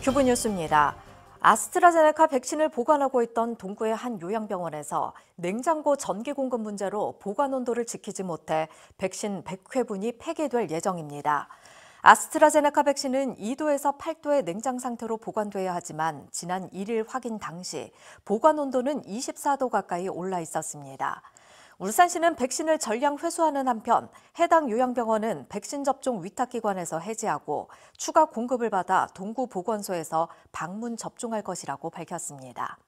큐브 뉴스입니다. 아스트라제네카 백신을 보관하고 있던 동구의 한 요양병원에서 냉장고 전기 공급 문제로 보관 온도를 지키지 못해 백신 100회분이 폐기될 예정입니다. 아스트라제네카 백신은 2도에서 8도의 냉장 상태로 보관돼야 하지만 지난 1일 확인 당시 보관 온도는 24도 가까이 올라 있었습니다. 울산시는 백신을 전량 회수하는 한편 해당 요양병원은 백신 접종 위탁기관에서 해제하고 추가 공급을 받아 동구 보건소에서 방문 접종할 것이라고 밝혔습니다.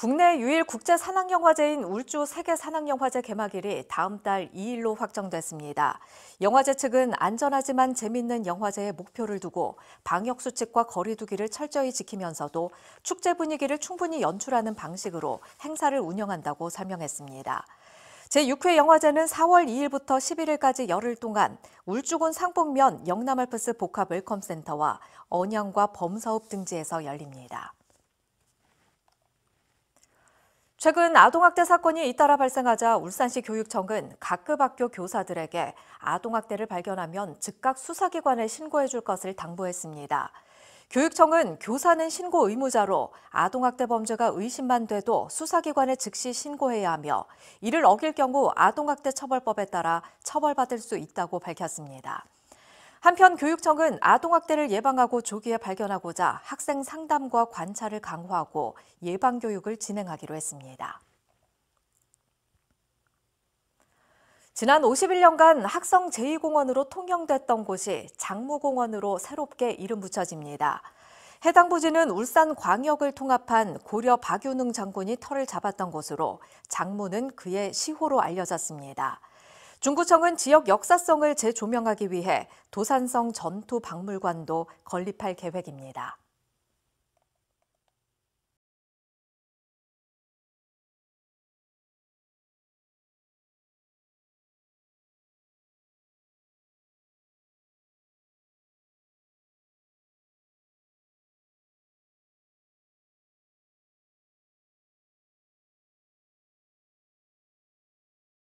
국내 유일 국제 산악영화제인 울주 세계 산악영화제 개막일이 다음 달 2일로 확정됐습니다. 영화제 측은 안전하지만 재밌는 영화제의 목표를 두고 방역수칙과 거리두기를 철저히 지키면서도 축제 분위기를 충분히 연출하는 방식으로 행사를 운영한다고 설명했습니다. 제6회 영화제는 4월 2일부터 11일까지 열흘 동안 울주군 상북면 영남알프스 복합웰컴센터와 언양과 범사업 등지에서 열립니다. 최근 아동학대 사건이 잇따라 발생하자 울산시 교육청은 각급 학교 교사들에게 아동학대를 발견하면 즉각 수사기관에 신고해 줄 것을 당부했습니다. 교육청은 교사는 신고 의무자로 아동학대 범죄가 의심만 돼도 수사기관에 즉시 신고해야 하며 이를 어길 경우 아동학대 처벌법에 따라 처벌받을 수 있다고 밝혔습니다. 한편 교육청은 아동학대를 예방하고 조기에 발견하고자 학생 상담과 관찰을 강화하고 예방교육을 진행하기로 했습니다. 지난 51년간 학성 제2공원으로 통영됐던 곳이 장무공원으로 새롭게 이름 붙여집니다. 해당 부지는 울산 광역을 통합한 고려 박유능 장군이 터를 잡았던 곳으로 장무는 그의 시호로 알려졌습니다. 중구청은 지역 역사성을 재조명하기 위해 도산성 전투박물관도 건립할 계획입니다.